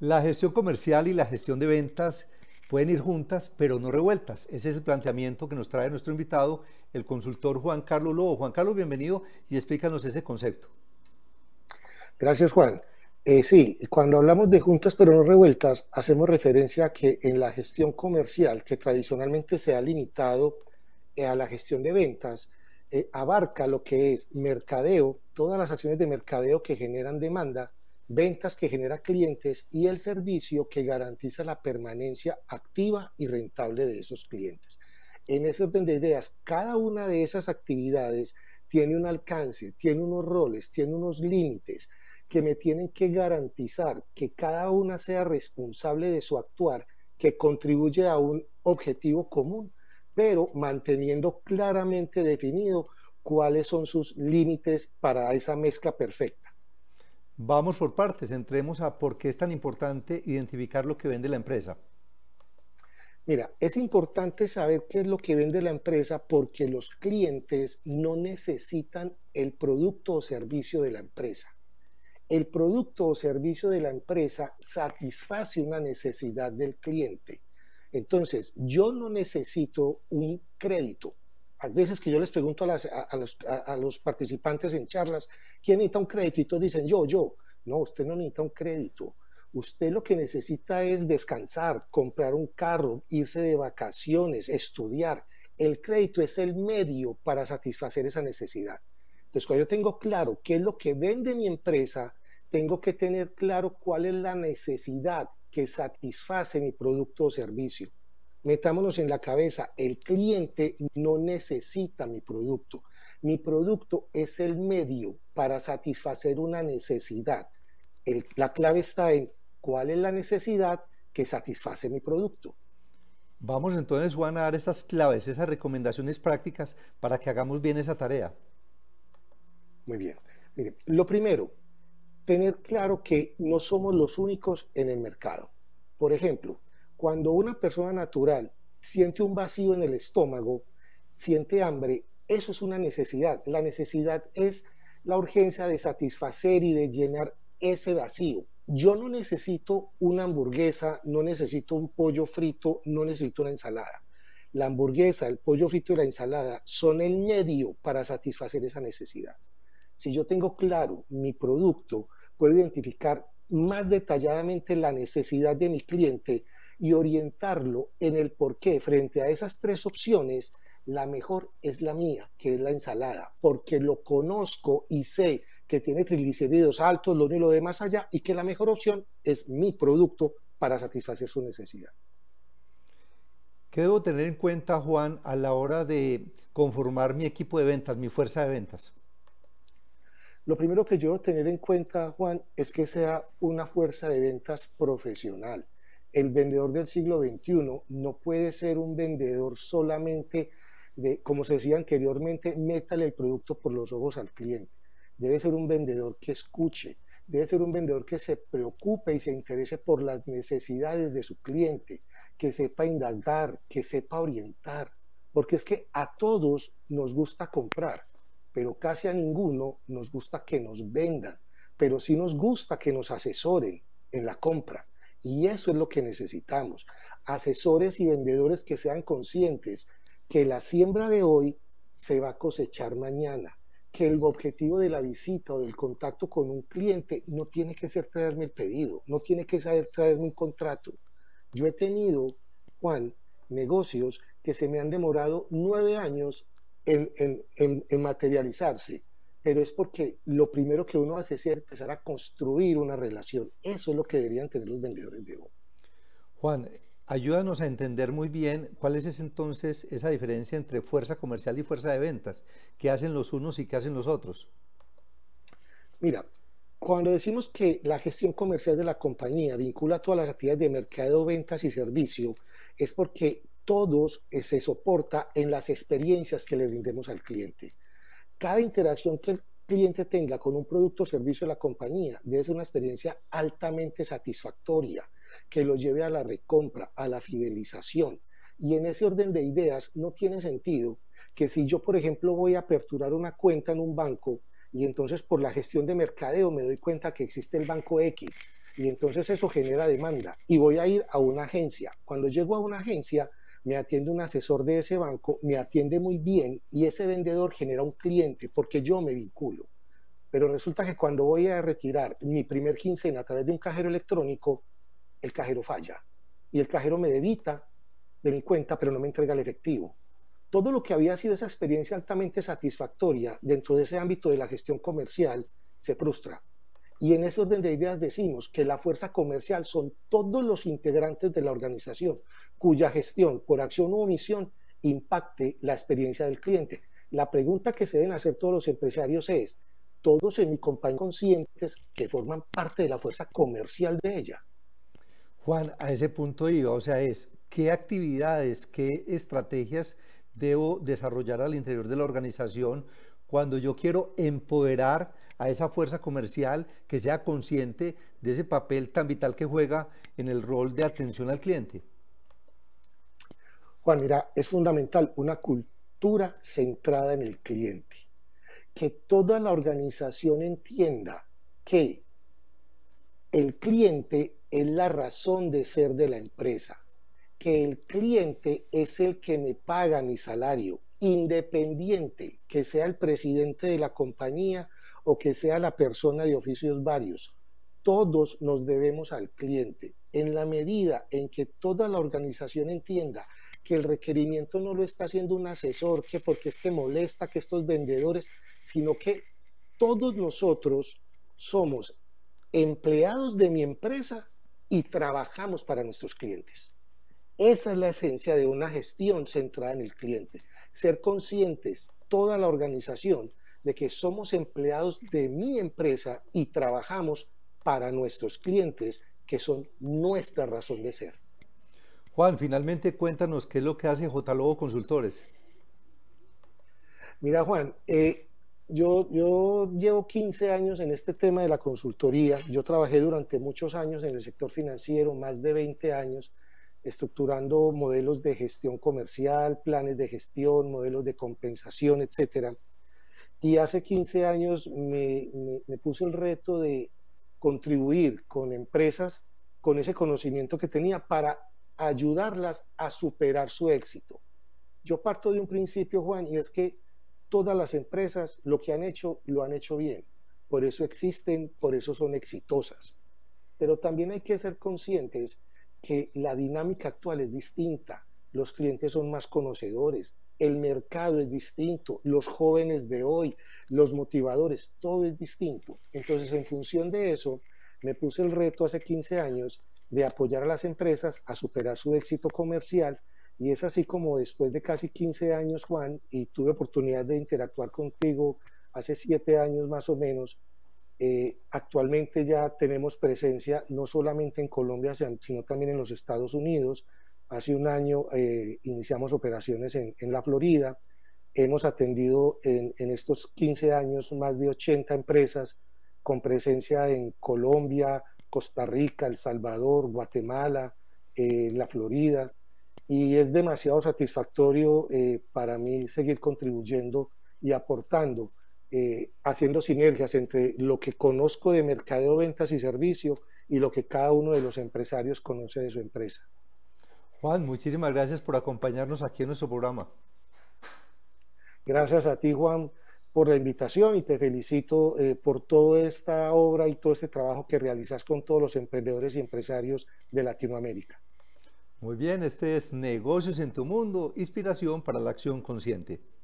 La gestión comercial y la gestión de ventas pueden ir juntas, pero no revueltas. Ese es el planteamiento que nos trae nuestro invitado, el consultor Juan Carlos Lobo. Juan Carlos, bienvenido y explícanos ese concepto. Gracias, Juan. Eh, sí, cuando hablamos de juntas pero no revueltas, hacemos referencia a que en la gestión comercial, que tradicionalmente se ha limitado eh, a la gestión de ventas, eh, abarca lo que es mercadeo, todas las acciones de mercadeo que generan demanda ventas que genera clientes y el servicio que garantiza la permanencia activa y rentable de esos clientes. En esas ideas, cada una de esas actividades tiene un alcance, tiene unos roles, tiene unos límites que me tienen que garantizar que cada una sea responsable de su actuar, que contribuye a un objetivo común, pero manteniendo claramente definido cuáles son sus límites para esa mezcla perfecta. Vamos por partes, entremos a por qué es tan importante identificar lo que vende la empresa. Mira, es importante saber qué es lo que vende la empresa porque los clientes no necesitan el producto o servicio de la empresa. El producto o servicio de la empresa satisface una necesidad del cliente. Entonces, yo no necesito un crédito hay veces que yo les pregunto a, los, los, participantes en charlas, ¿quién necesita un crédito? Y todos dicen, yo, yo. No, usted no necesita un crédito. Usted lo que necesita es descansar, comprar un carro, irse de vacaciones, estudiar. El crédito es el medio para satisfacer esa necesidad. Entonces, cuando yo tengo claro qué es lo que vende mi empresa, tengo que tener claro cuál es la necesidad que satisface mi producto o servicio metámonos en la cabeza, el cliente no necesita mi producto. Mi producto es el medio para satisfacer una necesidad. la clave está en cuál es la necesidad que satisface mi producto. Vamos entonces, Juan, a dar esas claves, esas recomendaciones prácticas para que hagamos bien esa tarea. Muy bien. lo primero, tener claro que no somos los únicos en el mercado. Por ejemplo, cuando una persona natural siente un vacío en el estómago, siente hambre, eso es una necesidad. La necesidad es la urgencia de satisfacer y de llenar ese vacío. Yo no necesito una hamburguesa, no necesito un pollo frito, no necesito una ensalada. La hamburguesa, el pollo frito y la ensalada son el medio para satisfacer esa necesidad. Si yo tengo claro mi producto, puedo identificar más detalladamente la necesidad de mi cliente y orientarlo en el por qué frente a esas tres opciones, la mejor es la mía, que es la ensalada, porque lo conozco y sé que tiene triglicéridos altos, lo y lo de más allá, y que la mejor opción es mi producto para satisfacer su necesidad. ¿Qué debo tener en cuenta, Juan, a la hora de conformar mi equipo de ventas, mi fuerza de ventas? Lo primero que yo debo tener en cuenta, Juan, es que sea una fuerza de ventas profesional el vendedor del siglo XXI no puede ser un vendedor solamente de, como se decía anteriormente, métale el producto por los ojos al cliente. Debe ser un vendedor que escuche, debe ser un vendedor que se preocupe y se interese por las necesidades de su cliente, que sepa indagar, que sepa orientar, porque es que a todos nos gusta comprar, pero casi a ninguno nos gusta que nos vendan, pero sí nos gusta que nos asesoren en la compra. Y eso es lo que necesitamos. Asesores y vendedores que sean conscientes que la siembra de hoy se va a cosechar mañana, que el objetivo de la visita o del contacto con un cliente no tiene que ser traerme el pedido, no tiene que ser traerme un contrato. Yo he tenido, Juan, negocios que se me han demorado nueve años en, en, en, materializarse pero es porque lo primero que uno hace es empezar a construir una relación. Eso es lo que deberían tener los vendedores de hoy. Juan, ayúdanos a entender muy bien cuál es entonces esa diferencia entre fuerza comercial y fuerza de ventas. ¿Qué hacen los unos y qué hacen los otros? Mira, cuando decimos que la gestión comercial de la compañía vincula todas las actividades de mercado, ventas y servicio, es porque todos se soporta en las experiencias que le brindemos al cliente cada interacción que el cliente tenga con un producto o servicio de la compañía debe ser una experiencia altamente satisfactoria, que lo lleve a la recompra, a la fidelización. Y en ese orden de ideas no tiene sentido que si yo, por ejemplo, voy a aperturar una cuenta en un banco y entonces por la gestión de mercadeo me doy cuenta que existe el banco X y entonces eso genera demanda y voy a ir a una agencia. Cuando llego a una agencia, me atiende un asesor de ese banco, me atiende muy bien y ese vendedor genera un cliente porque yo me vinculo. Pero resulta que cuando voy a retirar mi primer quincena a través de un cajero electrónico, el cajero falla y el cajero me debita de mi cuenta, pero no me entrega el efectivo. Todo lo que había sido esa experiencia altamente satisfactoria dentro de ese ámbito de la gestión comercial se frustra. Y en ese orden de ideas decimos que la fuerza comercial son todos los integrantes de la organización cuya gestión por acción o omisión impacte la experiencia del cliente. La pregunta que se deben hacer todos los empresarios es, ¿todos en mi compañía conscientes que forman parte de la fuerza comercial de ella? Juan, a ese punto iba, o sea, es qué actividades, qué estrategias debo desarrollar al interior de la organización cuando yo quiero empoderar a esa fuerza comercial que sea consciente de ese papel tan vital que juega en el rol de atención al cliente? Juan, mira, es fundamental una cultura centrada en el cliente. Que toda la organización entienda que el cliente es la razón de ser de la empresa, que el cliente es el que me paga mi salario, independiente que sea el presidente de la compañía o que sea la persona de oficios varios. Todos nos debemos al cliente. En la medida en que toda la organización entienda que el requerimiento no lo está haciendo un asesor, que porque es que molesta, que estos vendedores, sino que todos nosotros somos empleados de mi empresa y trabajamos para nuestros clientes. Esa es la esencia de una gestión centrada en el cliente. Ser conscientes, toda la organización, de que somos empleados de mi empresa y trabajamos para nuestros clientes, que son nuestra razón de ser. Juan, finalmente cuéntanos qué es lo que hace J. Consultores. Mira, Juan, eh, yo, yo llevo 15 años en este tema de la consultoría. Yo trabajé durante muchos años en el sector financiero, más de 20 años, estructurando modelos de gestión comercial, planes de gestión, modelos de compensación, etcétera. Y hace 15 años me, puse el reto de contribuir con empresas con ese conocimiento que tenía para ayudarlas a superar su éxito. Yo parto de un principio, Juan, y es que todas las empresas lo que han hecho lo han hecho bien. Por eso existen, por eso son exitosas. Pero también hay que ser conscientes que la dinámica actual es distinta. Los clientes son más conocedores, el mercado es distinto, los jóvenes de hoy, los motivadores, todo es distinto. Entonces, en función de eso, me puse el reto hace 15 años de apoyar a las empresas a superar su éxito comercial y es así como después de casi 15 años, Juan, y tuve oportunidad de interactuar contigo hace 7 años más o menos, eh, actualmente ya tenemos presencia no solamente en Colombia, sino también en los Estados Unidos, Hace un año eh, iniciamos operaciones en, la Florida. Hemos atendido en, estos 15 años más de 80 empresas con presencia en Colombia, Costa Rica, El Salvador, Guatemala, eh, la Florida. Y es demasiado satisfactorio eh, para mí seguir contribuyendo y aportando, haciendo sinergias entre lo que conozco de mercadeo, ventas y servicios y lo que cada uno de los empresarios conoce de su empresa. Juan, muchísimas gracias por acompañarnos aquí en nuestro programa. Gracias a ti, Juan, por la invitación y te felicito eh, por toda esta obra y todo este trabajo que realizas con todos los emprendedores y empresarios de Latinoamérica. Muy bien, este es Negocios en tu Mundo, inspiración para la acción consciente.